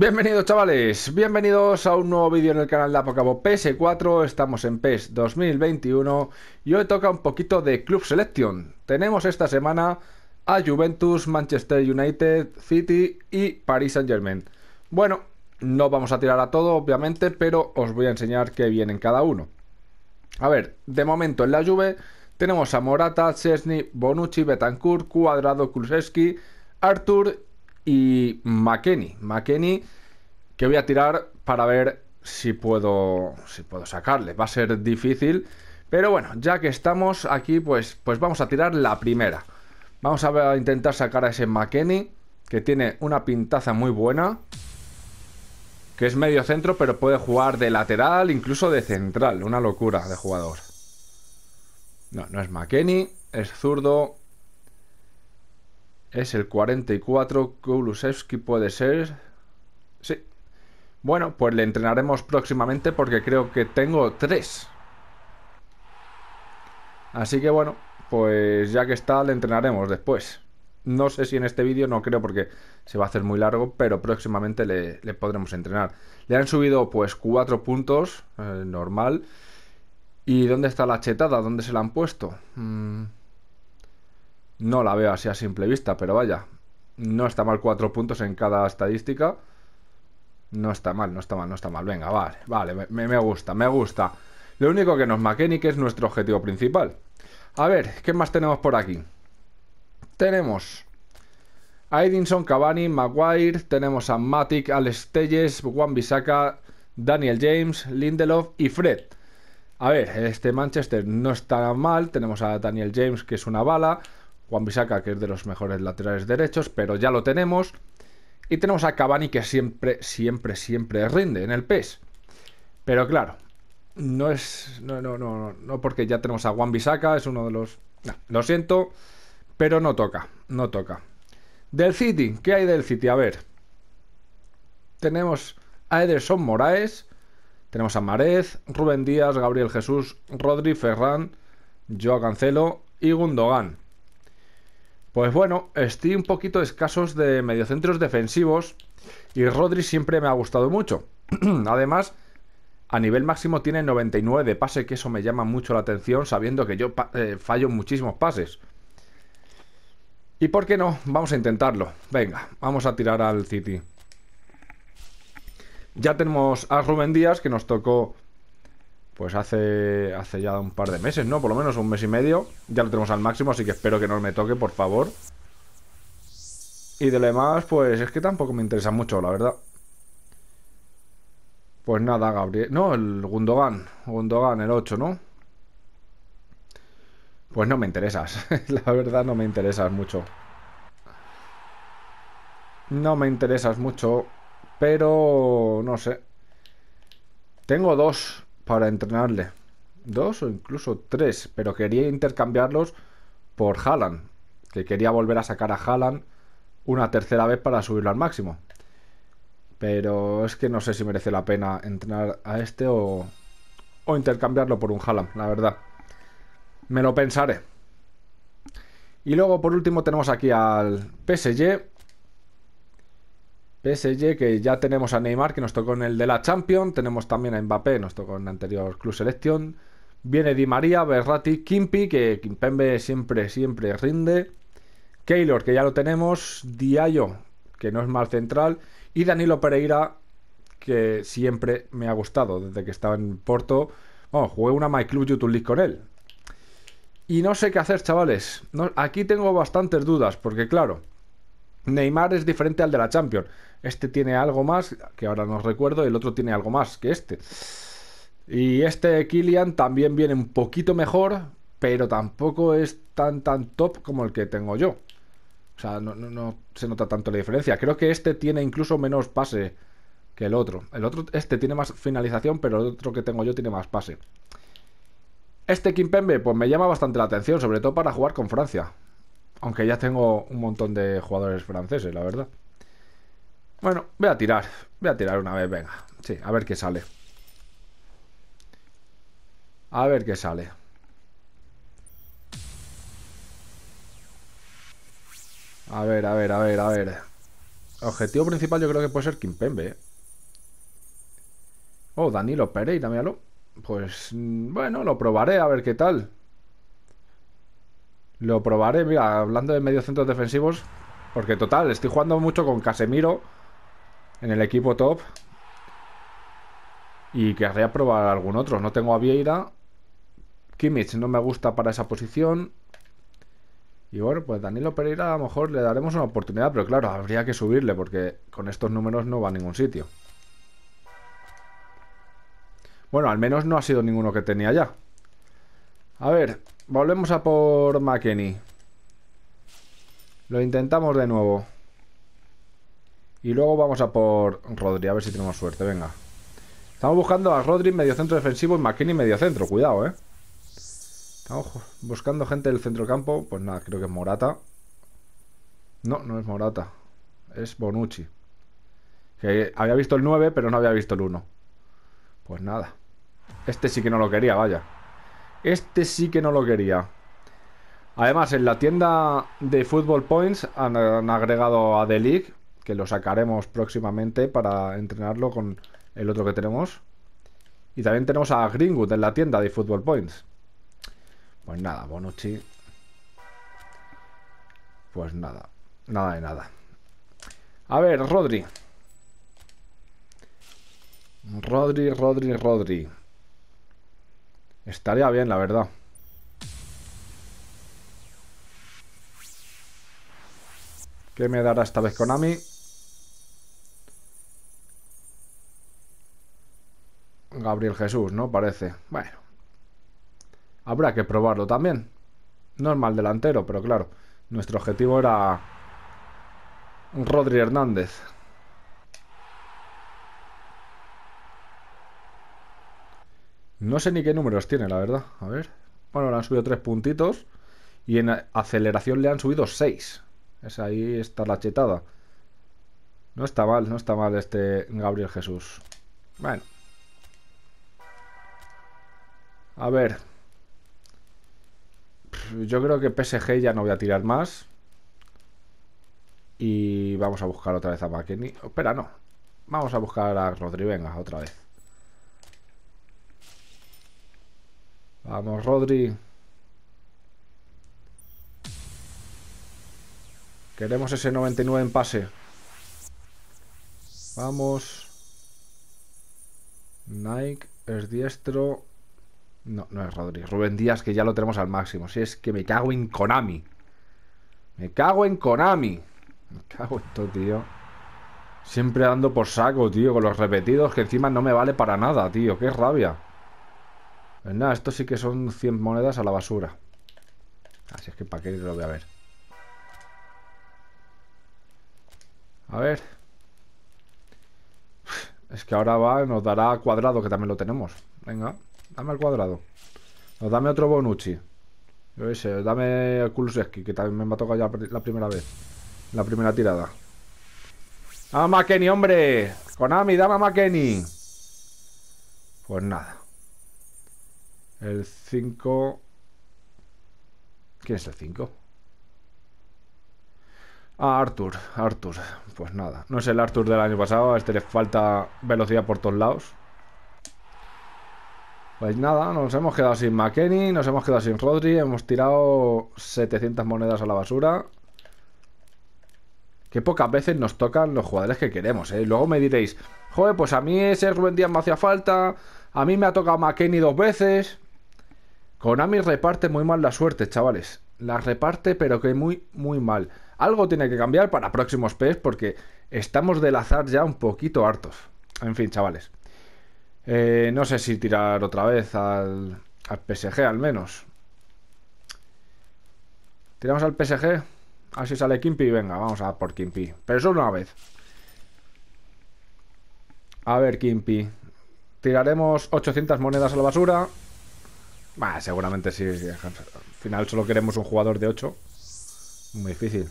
Bienvenidos chavales, bienvenidos a un nuevo vídeo en el canal de Apocabo PS4, estamos en PES 2021 y hoy toca un poquito de Club Selection. Tenemos esta semana a Juventus, Manchester United, City y Paris Saint Germain. Bueno, no vamos a tirar a todo obviamente, pero os voy a enseñar qué vienen cada uno. A ver, de momento en la Juve tenemos a Morata, Chesney, Bonucci, Betancourt, Cuadrado, artur Arthur y McKenny. que voy a tirar para ver si puedo, si puedo sacarle. Va a ser difícil, pero bueno, ya que estamos aquí, pues, pues vamos a tirar la primera. Vamos a, a intentar sacar a ese McKenny, que tiene una pintaza muy buena. Que es medio centro, pero puede jugar de lateral, incluso de central. Una locura de jugador. No, no es McKenny, es zurdo. Es el 44. Kulusevski puede ser. Sí. Bueno, pues le entrenaremos próximamente porque creo que tengo tres. Así que bueno, pues ya que está, le entrenaremos después. No sé si en este vídeo, no creo porque se va a hacer muy largo, pero próximamente le, podremos entrenar. Le han subido pues cuatro puntos, eh, normal. ¿Y dónde está la chetada? ¿Dónde se la han puesto? Mmm... No la veo así a simple vista, pero vaya, no está mal cuatro puntos en cada estadística. No está mal, no está mal, no está mal. Venga, vale, vale, me, gusta, me gusta. Lo único que nos y que es nuestro objetivo principal. A ver, ¿qué más tenemos por aquí? Tenemos a Edinson, Cavani, Maguire, tenemos a Matic, Alex Telles, Juan Bisaka, Daniel James, Lindelof y Fred. A ver, este Manchester no está mal, tenemos a Daniel James que es una bala, Juan Bisaca, que es de los mejores laterales derechos, pero ya lo tenemos. Y tenemos a Cavani, que siempre, siempre, siempre rinde en el PES. Pero claro, no es. No, no, no, no, porque ya tenemos a Juan Bisaca, es uno de los. lo siento, pero no toca, no toca. Del City, ¿qué hay del City? A ver. Tenemos a Ederson Moraes, tenemos a Marez, Rubén Díaz, Gabriel Jesús, Rodri, Ferran, Joao Cancelo y Gundogan. Pues bueno, estoy un poquito escasos de mediocentros defensivos y Rodri siempre me ha gustado mucho. Además, a nivel máximo tiene 99 de pase, que eso me llama mucho la atención, sabiendo que yo eh, fallo muchísimos pases. ¿Y por qué no? Vamos a intentarlo. Venga, vamos a tirar al City. Ya tenemos a Rubén Díaz, que nos tocó pues hace, hace ya un par de meses, ¿no? Por lo menos un mes y medio. Ya lo tenemos al máximo, así que espero que no me toque, por favor. Y de lo demás, pues es que tampoco me interesa mucho, la verdad. Pues nada, Gabriel. No, el Gundogan. Gundogan, el 8, ¿no? Pues no me interesas. la verdad, no me interesas mucho. No me interesas mucho. Pero no sé. Tengo dos para entrenarle. Dos o incluso tres, pero quería intercambiarlos por Haaland, que quería volver a sacar a Haaland una tercera vez para subirlo al máximo. Pero es que no sé si merece la pena entrenar a este o, o intercambiarlo por un Haaland, la verdad. Me lo pensaré. Y luego por último tenemos aquí al PSG, PSG, que ya tenemos a Neymar, que nos tocó en el de la Champions. Tenemos también a Mbappé, nos tocó en el anterior Club selección Viene Di María, Berrati, Kimpi, que Kimpembe siempre, siempre rinde. Keylor, que ya lo tenemos. Diallo, que no es mal central. Y Danilo Pereira, que siempre me ha gustado desde que estaba en Porto. Bueno, jugué una My Club YouTube League con él. Y no sé qué hacer, chavales. aquí tengo bastantes dudas, porque claro, Neymar es diferente al de la Champions. Este tiene algo más, que ahora no recuerdo, y el otro tiene algo más que este. Y este Kylian también viene un poquito mejor, pero tampoco es tan tan top como el que tengo yo. O sea, no, se nota tanto la diferencia. Creo que este tiene incluso menos pase que el otro. El otro, este tiene más finalización, pero el otro que tengo yo tiene más pase. Este Kimpembe, pues me llama bastante la atención, sobre todo para jugar con Francia. Aunque ya tengo un montón de jugadores franceses, la verdad. Bueno, voy a tirar. Voy a tirar una vez, venga. Sí, a ver qué sale. A ver qué sale. A ver, a ver, a ver, a ver. Objetivo principal yo creo que puede ser Kimpembe. ¿eh? Oh, Danilo Pereira, lo... Pues mm, bueno, lo probaré a ver qué tal. Lo probaré, mira, hablando de mediocentros defensivos, porque total, estoy jugando mucho con Casemiro en el equipo top. Y querría probar algún otro. No tengo a Vieira. Kimmich no me gusta para esa posición. Y bueno, pues Danilo Pereira a lo mejor le daremos una oportunidad, pero claro, habría que subirle porque con estos números no va a ningún sitio. Bueno, al menos no ha sido ninguno que tenía ya. A ver, Volvemos a por McKenny. Lo intentamos de nuevo. Y luego vamos a por Rodri, a ver si tenemos suerte, venga. Estamos buscando a Rodri medio centro defensivo y McKinney medio centro, cuidado, eh. Estamos buscando gente del centro campo pues nada, creo que es Morata. No, no es Morata, es Bonucci. Que había visto el 9, pero no había visto el 1. Pues nada. Este sí que no lo quería, vaya. Este sí que no lo quería. Además, en la tienda de Football Points han, agregado a The League, que lo sacaremos próximamente para entrenarlo con el otro que tenemos. Y también tenemos a Greenwood en la tienda de Football Points. Pues nada, Bonucci. Pues nada, nada de nada. A ver, Rodri. Rodri, Rodri, Rodri. Estaría bien, la verdad. ¿Qué me dará esta vez Konami? Gabriel Jesús, ¿no? Parece. Bueno. Habrá que probarlo también. No es mal delantero, pero claro. Nuestro objetivo era... Rodri Hernández. No sé ni qué números tiene, la verdad. A ver. Bueno, le han subido tres puntitos. Y en aceleración le han subido seis Es ahí está la chetada. No está mal, no está mal este Gabriel Jesús. Bueno. A ver. Yo creo que PSG ya no voy a tirar más. Y vamos a buscar otra vez a McKinney. Espera, no. Vamos a buscar a Rodri, venga, otra vez. Vamos, Rodri. Queremos ese 99 en pase. Vamos. Nike es diestro. No, no es Rodri. Rubén Díaz, que ya lo tenemos al máximo. Si es que me cago en Konami. Me cago en Konami. Me cago en esto, tío. Siempre dando por saco, tío, con los repetidos que encima no me vale para nada, tío. Qué rabia. Pues nada, esto sí que son 100 monedas a la basura. Así es que para qué lo voy a ver. A ver. Es que ahora va, nos dará cuadrado, que también lo tenemos. Venga, dame el cuadrado. Nos dame otro Bonucci. Yo ese, dame Kulusevski, que también me ha tocado ya la primera vez. La primera tirada. ¡Dame a hombre! ¡Konami, dame a McKenny! Pues nada. El 5... ¿Quién es el 5? Ah, Arthur, Arthur. Pues nada, no es el Arthur del año pasado, a este le falta velocidad por todos lados. Pues nada, nos hemos quedado sin McKenny, nos hemos quedado sin Rodri, hemos tirado 700 monedas a la basura. Que pocas veces nos tocan los jugadores que queremos, ¿eh? Luego me diréis, joder, pues a mí ese Rubén Díaz me hacía falta, a mí me ha tocado McKenny dos veces... Konami reparte muy mal la suerte, chavales. La reparte, pero que muy, muy mal. Algo tiene que cambiar para próximos PES porque estamos del azar ya un poquito hartos. En fin, chavales. Eh, no sé si tirar otra vez al, al PSG, al menos. Tiramos al PSG. A ver si sale Kimpi. Venga, vamos a por Kimpi. Pero solo una vez. A ver, Kimpi. Tiraremos 800 monedas a la basura seguramente sí. Al final solo queremos un jugador de 8. Muy difícil.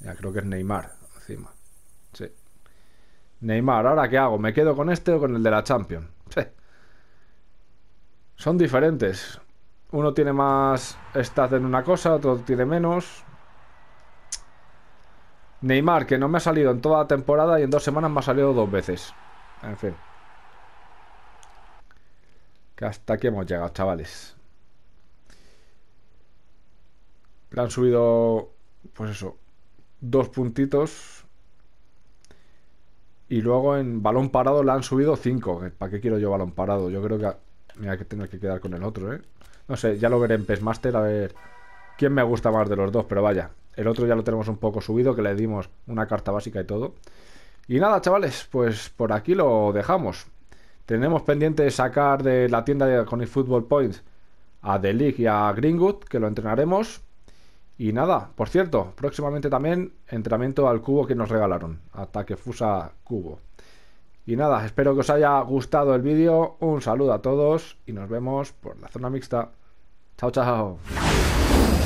Ya creo que es Neymar encima. Sí. Neymar, ¿ahora qué hago? ¿Me quedo con este o con el de la Champions? Sí. Son diferentes. Uno tiene más stats en una cosa, otro tiene menos. Neymar, que no me ha salido en toda la temporada y en dos semanas me ha salido dos veces. En fin hasta aquí hemos llegado, chavales. Le han subido, pues eso, dos puntitos. Y luego en balón parado le han subido cinco. ¿Para qué quiero yo balón parado? Yo creo que mira, que a tener que quedar con el otro, ¿eh? No sé, ya lo veré en Master a ver quién me gusta más de los dos, pero vaya. El otro ya lo tenemos un poco subido, que le dimos una carta básica y todo. Y nada, chavales, pues por aquí lo dejamos. Tenemos pendiente sacar de la tienda de Conic Football Points a The League y a Greenwood, que lo entrenaremos. Y nada, por cierto, próximamente también entrenamiento al cubo que nos regalaron, ataque fusa cubo. Y nada, espero que os haya gustado el vídeo, un saludo a todos y nos vemos por la zona mixta. Chao, chao.